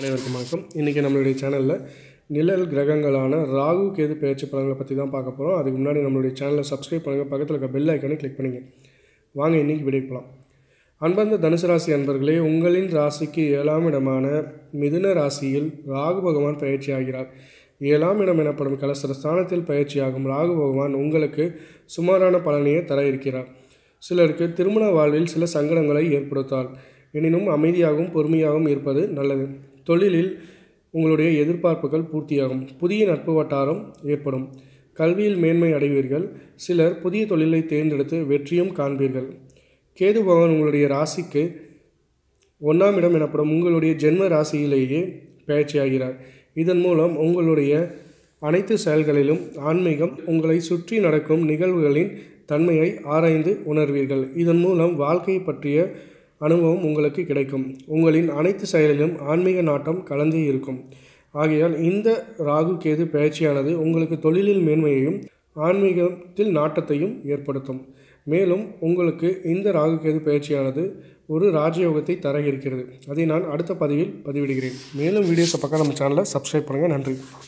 அனைவருக்கும் வணக்கம் இன்றைக்கி நம்மளுடைய சேனலில் நிழல் கிரகங்களான ராகு கேது பயிற்சி பலன்களை பற்றி தான் பார்க்க போகிறோம் அதுக்கு முன்னாடி நம்மளுடைய சேனலை சப்ஸ்கிரைப் பண்ணுங்கள் பக்கத்தில் இருக்க பெல் ஐக்கானே கிளிக் பண்ணுங்கள் வாங்க இன்றைக்கி விடைக்கலாம் அன்பந்த தனுசு ராசி அன்பர்களே உங்களின் ராசிக்கு ஏழாம் இடமான மிதுன ராசியில் ராகு பகவான் பயிற்சி ஆகிறார் ஏழாம் இடம் எனப்படும் கலசர ஸ்தானத்தில் பயிற்சியாகும் ராகு பகவான் உங்களுக்கு சுமாரான பலனையே தர இருக்கிறார் சிலருக்கு திருமண வாழ்வில் சில சங்கடங்களை ஏற்படுத்தார் எனினும் அமைதியாகவும் பொறுமையாகவும் இருப்பது நல்லது தொழிலில் உங்களுடைய எதிர்பார்ப்புகள் பூர்த்தியாகும் புதிய நட்பு வட்டாரம் ஏற்படும் கல்வியில் மேன்மை அடைவீர்கள் சிலர் புதிய தொழிலை தேர்ந்தெடுத்து வெற்றியும் காண்பீர்கள் கேது பகவான் உங்களுடைய ராசிக்கு ஒன்றாம் இடம் எனப்படும் உங்களுடைய ஜென்ம ராசியிலேயே பயிற்சியாகிறார் இதன் மூலம் உங்களுடைய அனைத்து செயல்களிலும் ஆன்மீகம் உங்களை சுற்றி நடக்கும் நிகழ்வுகளின் தன்மையை ஆராய்ந்து உணர்வீர்கள் இதன் மூலம் வாழ்க்கை பற்றிய அனுபவம் உங்களுக்கு கிடைக்கும் உங்களின் அனைத்து செயலிலும் ஆன்மீக நாட்டம் கலந்தே இருக்கும் ஆகையால் இந்த ராகு கேது பயிற்சியானது உங்களுக்கு தொழிலில் மேன்மையையும் ஆன்மீகத்தில் நாட்டத்தையும் ஏற்படுத்தும் மேலும் உங்களுக்கு இந்த ராகு கேது பயிற்சியானது ஒரு ராஜயோகத்தை தர இருக்கிறது அதை நான் அடுத்த பதிவில் பதிவிடுகிறேன் மேலும் வீடியோஸை பக்கம் நம்ம சேனலை சப்ஸ்கிரைப் பண்ணுங்கள் நன்றி